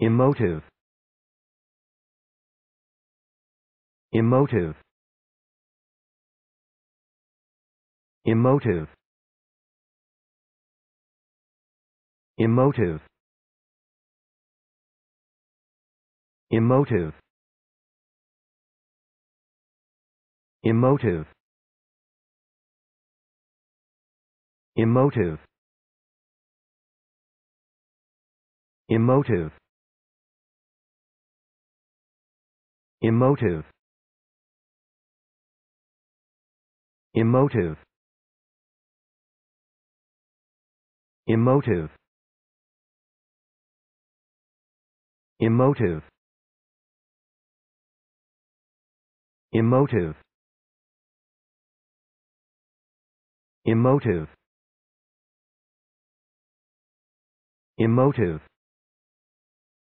emotive emotive emotive emotive emotive emotive emotive emotive emotive emotive emotive emotive emotive emotive emotive